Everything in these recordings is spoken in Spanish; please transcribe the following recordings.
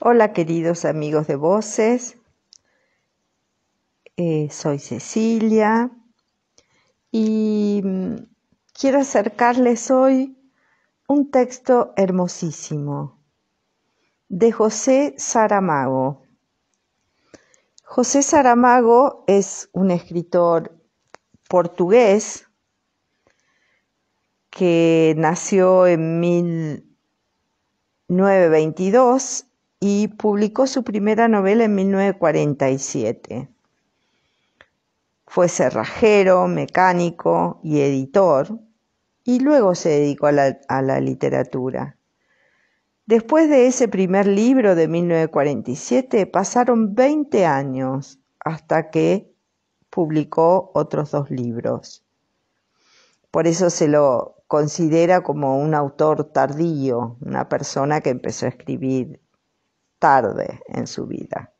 Hola queridos amigos de voces, eh, soy Cecilia y mm, quiero acercarles hoy un texto hermosísimo de José Saramago. José Saramago es un escritor portugués que nació en 1922 y publicó su primera novela en 1947. Fue cerrajero, mecánico y editor, y luego se dedicó a la, literatura. Después de ese primer libro de 1947 pasaron 20 años hasta que publicó otros dos libros. Por eso se lo considera como un autor tardío, una persona que empezó a escribir tarde en su vida.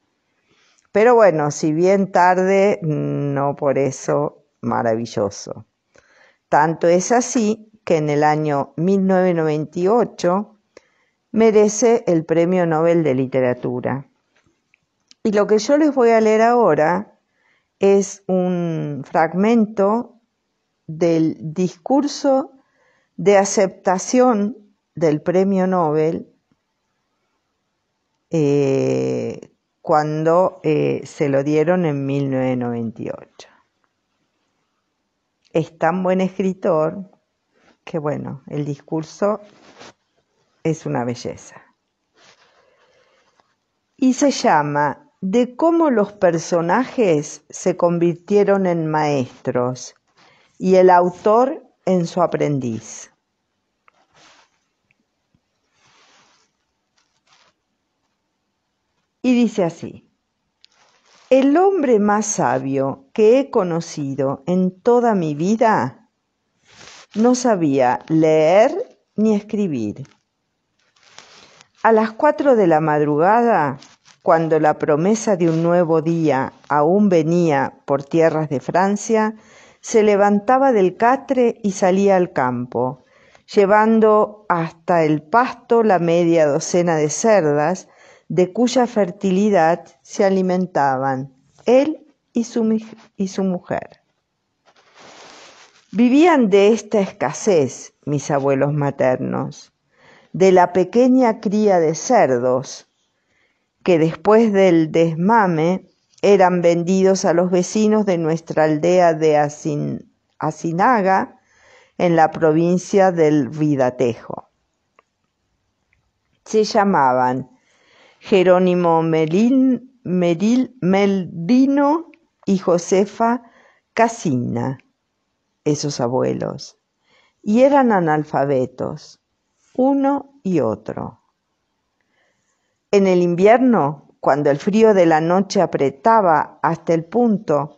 Pero bueno, si bien tarde, no por eso maravilloso. Tanto es así que en el año 1998 merece el Premio Nobel de Literatura. Y lo que yo les voy a leer ahora es un fragmento del discurso de aceptación del Premio Nobel eh, cuando eh, se lo dieron en 1998. Es tan buen escritor que bueno, el discurso es una belleza. Y se llama De cómo los personajes se convirtieron en maestros y el autor en su aprendiz. Y dice así, el hombre más sabio que he conocido en toda mi vida no sabía leer ni escribir. A las cuatro de la madrugada, cuando la promesa de un nuevo día aún venía por tierras de Francia, se levantaba del catre y salía al campo, llevando hasta el pasto la media docena de cerdas de cuya fertilidad se alimentaban él y su, y su mujer. Vivían de esta escasez mis abuelos maternos, de la pequeña cría de cerdos, que después del desmame eran vendidos a los vecinos de nuestra aldea de Asinaga, en la provincia del Vidatejo. Se llamaban Jerónimo Meldino y Josefa Casina, esos abuelos, y eran analfabetos, uno y otro. En el invierno, cuando el frío de la noche apretaba hasta el punto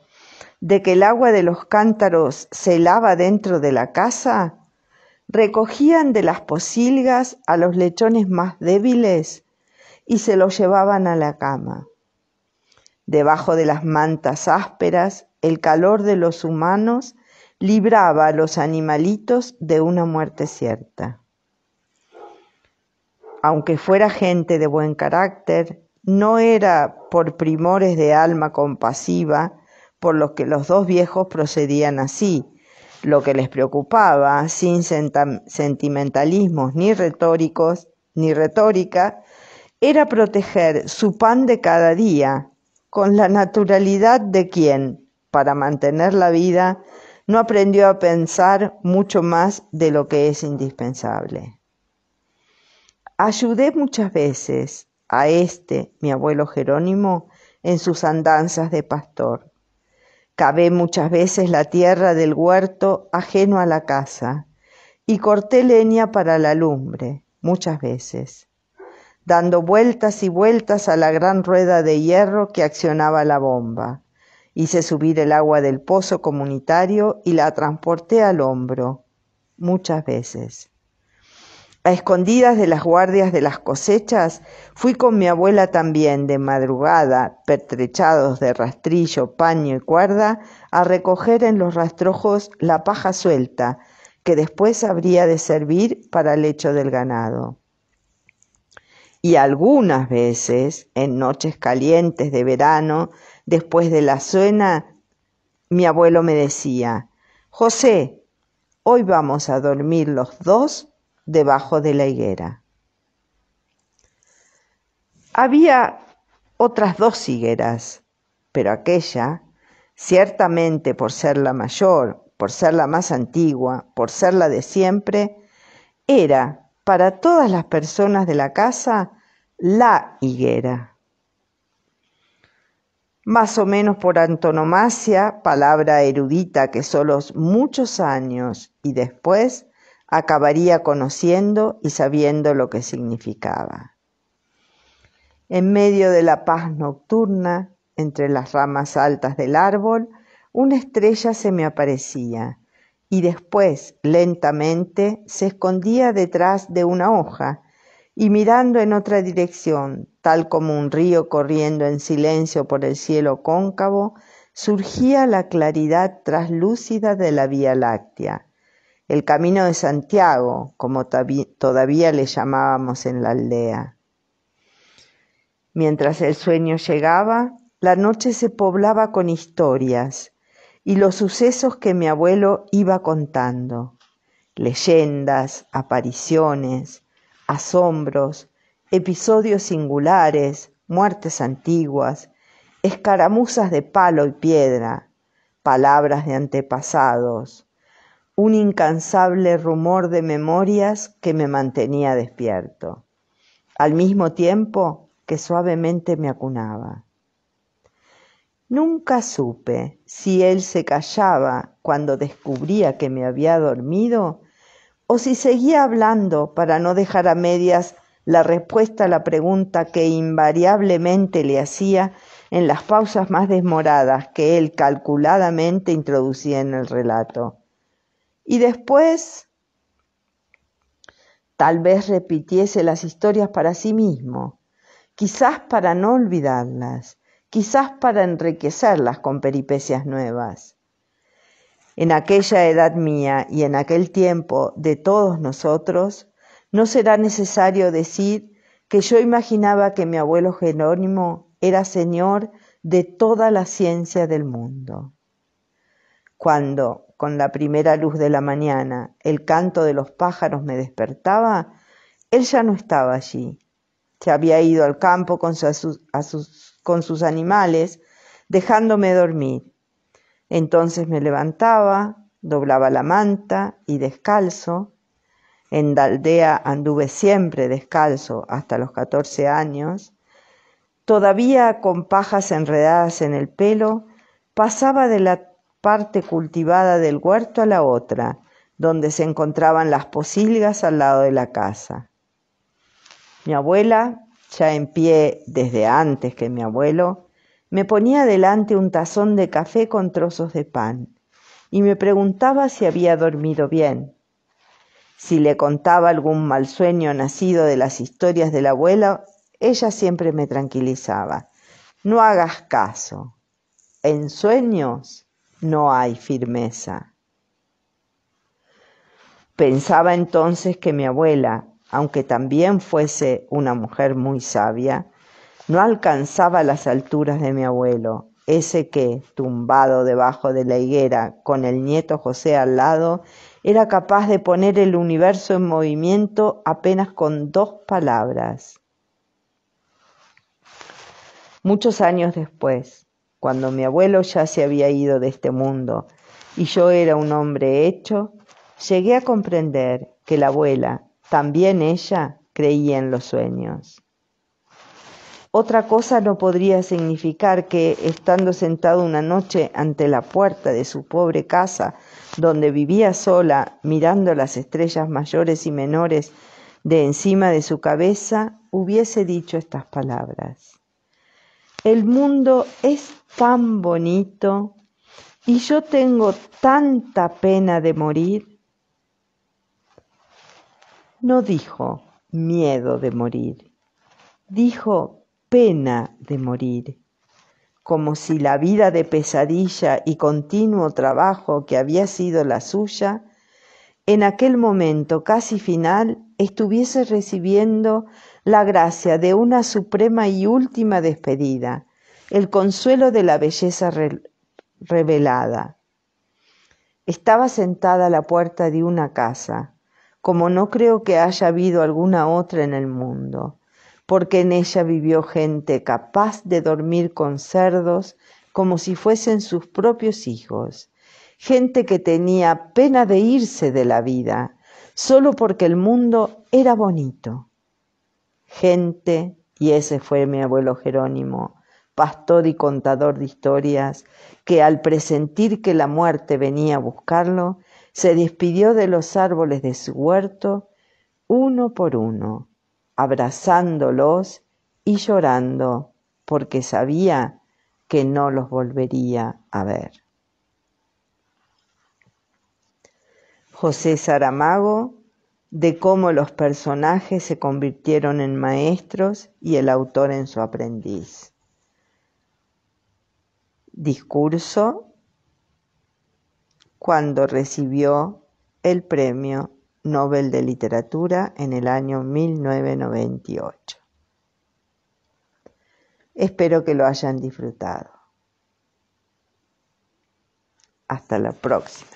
de que el agua de los cántaros se helaba dentro de la casa, recogían de las posilgas a los lechones más débiles y se lo llevaban a la cama. Debajo de las mantas ásperas, el calor de los humanos libraba a los animalitos de una muerte cierta. Aunque fuera gente de buen carácter, no era por primores de alma compasiva por los que los dos viejos procedían así, lo que les preocupaba, sin sentimentalismos ni retóricos, ni retórica, era proteger su pan de cada día, con la naturalidad de quien, para mantener la vida, no aprendió a pensar mucho más de lo que es indispensable. Ayudé muchas veces a este, mi abuelo Jerónimo, en sus andanzas de pastor. Cabé muchas veces la tierra del huerto ajeno a la casa y corté leña para la lumbre, muchas veces dando vueltas y vueltas a la gran rueda de hierro que accionaba la bomba. Hice subir el agua del pozo comunitario y la transporté al hombro, muchas veces. A escondidas de las guardias de las cosechas, fui con mi abuela también de madrugada, pertrechados de rastrillo, paño y cuerda, a recoger en los rastrojos la paja suelta, que después habría de servir para el lecho del ganado y algunas veces, en noches calientes de verano, después de la suena, mi abuelo me decía, José, hoy vamos a dormir los dos debajo de la higuera. Había otras dos higueras, pero aquella, ciertamente por ser la mayor, por ser la más antigua, por ser la de siempre, era para todas las personas de la casa la higuera. Más o menos por antonomasia, palabra erudita que solo muchos años y después acabaría conociendo y sabiendo lo que significaba. En medio de la paz nocturna, entre las ramas altas del árbol, una estrella se me aparecía y después lentamente se escondía detrás de una hoja y mirando en otra dirección, tal como un río corriendo en silencio por el cielo cóncavo, surgía la claridad traslúcida de la Vía Láctea. El camino de Santiago, como todavía le llamábamos en la aldea. Mientras el sueño llegaba, la noche se poblaba con historias y los sucesos que mi abuelo iba contando, leyendas, apariciones, asombros, episodios singulares, muertes antiguas, escaramuzas de palo y piedra, palabras de antepasados, un incansable rumor de memorias que me mantenía despierto, al mismo tiempo que suavemente me acunaba. Nunca supe si él se callaba cuando descubría que me había dormido o si seguía hablando para no dejar a medias la respuesta a la pregunta que invariablemente le hacía en las pausas más desmoradas que él calculadamente introducía en el relato. Y después tal vez repitiese las historias para sí mismo, quizás para no olvidarlas, quizás para enriquecerlas con peripecias nuevas en aquella edad mía y en aquel tiempo de todos nosotros, no será necesario decir que yo imaginaba que mi abuelo Jerónimo era señor de toda la ciencia del mundo. Cuando, con la primera luz de la mañana, el canto de los pájaros me despertaba, él ya no estaba allí. Se había ido al campo con, con sus animales, dejándome dormir. Entonces me levantaba, doblaba la manta y descalzo. En Daldea anduve siempre descalzo hasta los 14 años. Todavía con pajas enredadas en el pelo, pasaba de la parte cultivada del huerto a la otra, donde se encontraban las posilgas al lado de la casa. Mi abuela, ya en pie desde antes que mi abuelo, me ponía delante un tazón de café con trozos de pan y me preguntaba si había dormido bien, si le contaba algún mal sueño nacido de las historias de la abuela, ella siempre me tranquilizaba. No hagas caso. En sueños no hay firmeza. Pensaba entonces que mi abuela, aunque también fuese una mujer muy sabia, no alcanzaba las alturas de mi abuelo, ese que, tumbado debajo de la higuera, con el nieto José al lado, era capaz de poner el universo en movimiento apenas con dos palabras. Muchos años después, cuando mi abuelo ya se había ido de este mundo y yo era un hombre hecho, llegué a comprender que la abuela, también ella, creía en los sueños. Otra cosa no podría significar que, estando sentado una noche ante la puerta de su pobre casa, donde vivía sola, mirando las estrellas mayores y menores de encima de su cabeza, hubiese dicho estas palabras. El mundo es tan bonito y yo tengo tanta pena de morir. No dijo miedo de morir, dijo pena de morir, como si la vida de pesadilla y continuo trabajo que había sido la suya, en aquel momento casi final estuviese recibiendo la gracia de una suprema y última despedida, el consuelo de la belleza revelada. Estaba sentada a la puerta de una casa, como no creo que haya habido alguna otra en el mundo, porque en ella vivió gente capaz de dormir con cerdos como si fuesen sus propios hijos, gente que tenía pena de irse de la vida, solo porque el mundo era bonito. Gente, y ese fue mi abuelo Jerónimo, pastor y contador de historias, que al presentir que la muerte venía a buscarlo, se despidió de los árboles de su huerto uno por uno abrazándolos y llorando, porque sabía que no los volvería a ver. José Saramago, de cómo los personajes se convirtieron en maestros y el autor en su aprendiz. Discurso cuando recibió el premio Nobel de Literatura en el año 1998. Espero que lo hayan disfrutado. Hasta la próxima.